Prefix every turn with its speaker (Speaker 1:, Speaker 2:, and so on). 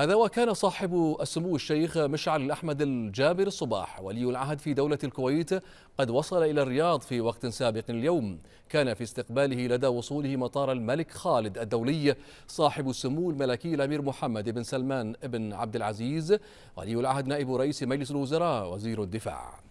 Speaker 1: هذا وكان صاحب السمو الشيخ مشعل الأحمد الجابر الصباح ولي العهد في دولة الكويت قد وصل إلى الرياض في وقت سابق اليوم كان في استقباله لدى وصوله مطار الملك خالد الدولي صاحب السمو الملكي الأمير محمد بن سلمان بن عبد العزيز ولي العهد نائب رئيس مجلس الوزراء وزير الدفاع